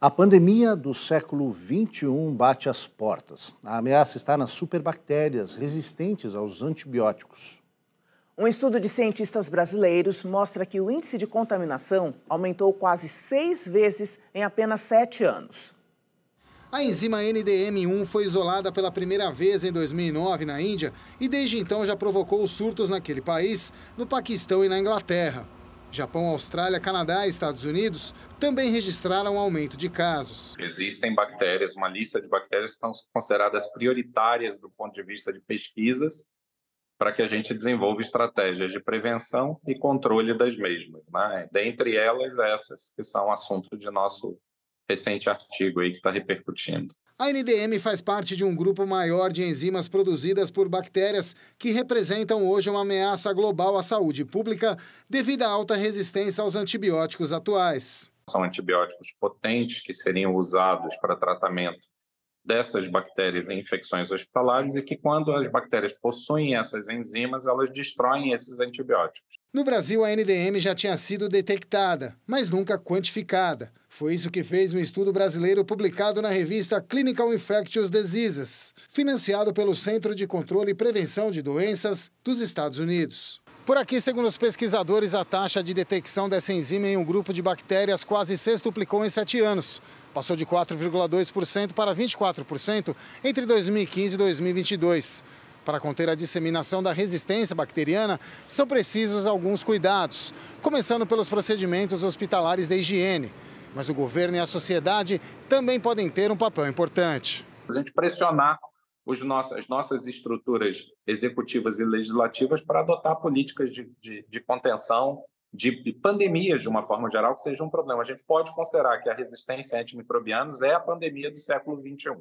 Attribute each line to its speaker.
Speaker 1: A pandemia do século XXI bate às portas. A ameaça está nas superbactérias resistentes aos antibióticos. Um estudo de cientistas brasileiros mostra que o índice de contaminação aumentou quase seis vezes em apenas sete anos. A enzima NDM1 foi isolada pela primeira vez em 2009 na Índia e desde então já provocou surtos naquele país, no Paquistão e na Inglaterra. Japão, Austrália, Canadá e Estados Unidos também registraram um aumento de casos.
Speaker 2: Existem bactérias, uma lista de bactérias que estão consideradas prioritárias do ponto de vista de pesquisas para que a gente desenvolva estratégias de prevenção e controle das mesmas. Né? Dentre elas, essas que são assunto de nosso recente artigo aí que está repercutindo.
Speaker 1: A NDM faz parte de um grupo maior de enzimas produzidas por bactérias que representam hoje uma ameaça global à saúde pública devido à alta resistência aos antibióticos atuais.
Speaker 2: São antibióticos potentes que seriam usados para tratamento dessas bactérias em infecções hospitalares e que quando as bactérias possuem essas enzimas, elas destroem esses antibióticos.
Speaker 1: No Brasil, a NDM já tinha sido detectada, mas nunca quantificada. Foi isso que fez um estudo brasileiro publicado na revista Clinical Infectious Diseases, financiado pelo Centro de Controle e Prevenção de Doenças dos Estados Unidos. Por aqui, segundo os pesquisadores, a taxa de detecção dessa enzima em um grupo de bactérias quase sextuplicou em sete anos. Passou de 4,2% para 24% entre 2015 e 2022. Para conter a disseminação da resistência bacteriana, são precisos alguns cuidados, começando pelos procedimentos hospitalares de higiene. Mas o governo e a sociedade também podem ter um papel importante.
Speaker 2: A gente pressionar os nossos, as nossas estruturas executivas e legislativas para adotar políticas de, de, de contenção de, pandemias, de uma forma geral, que seja um problema. A gente pode considerar que a resistência a antimicrobianos é a pandemia do século XXI.